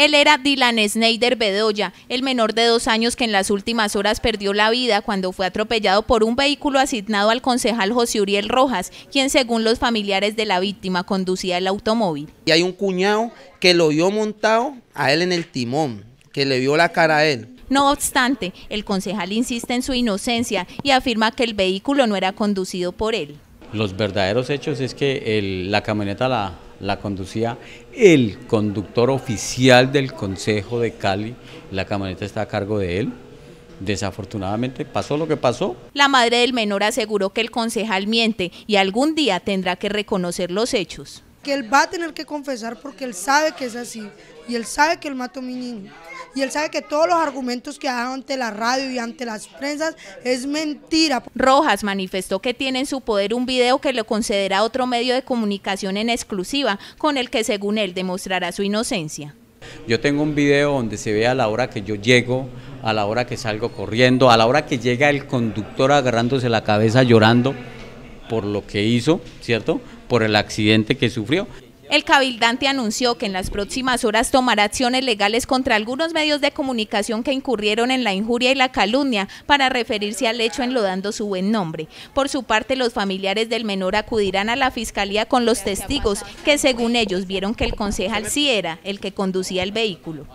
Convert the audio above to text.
Él era Dylan Snyder Bedoya, el menor de dos años que en las últimas horas perdió la vida cuando fue atropellado por un vehículo asignado al concejal José Uriel Rojas, quien según los familiares de la víctima conducía el automóvil. Y hay un cuñado que lo vio montado a él en el timón, que le vio la cara a él. No obstante, el concejal insiste en su inocencia y afirma que el vehículo no era conducido por él. Los verdaderos hechos es que la camioneta la, la conducía el conductor oficial del Consejo de Cali, la camioneta está a cargo de él. Desafortunadamente pasó lo que pasó. La madre del menor aseguró que el concejal miente y algún día tendrá que reconocer los hechos que él va a tener que confesar porque él sabe que es así y él sabe que él mató a mi niño y él sabe que todos los argumentos que ha dado ante la radio y ante las prensas es mentira. Rojas manifestó que tiene en su poder un video que lo concederá otro medio de comunicación en exclusiva con el que según él demostrará su inocencia. Yo tengo un video donde se ve a la hora que yo llego, a la hora que salgo corriendo, a la hora que llega el conductor agarrándose la cabeza llorando por lo que hizo, ¿cierto? Por el accidente que sufrió. El cabildante anunció que en las próximas horas tomará acciones legales contra algunos medios de comunicación que incurrieron en la injuria y la calumnia para referirse al hecho enlodando su buen nombre. Por su parte, los familiares del menor acudirán a la fiscalía con los testigos que según ellos vieron que el concejal sí era el que conducía el vehículo.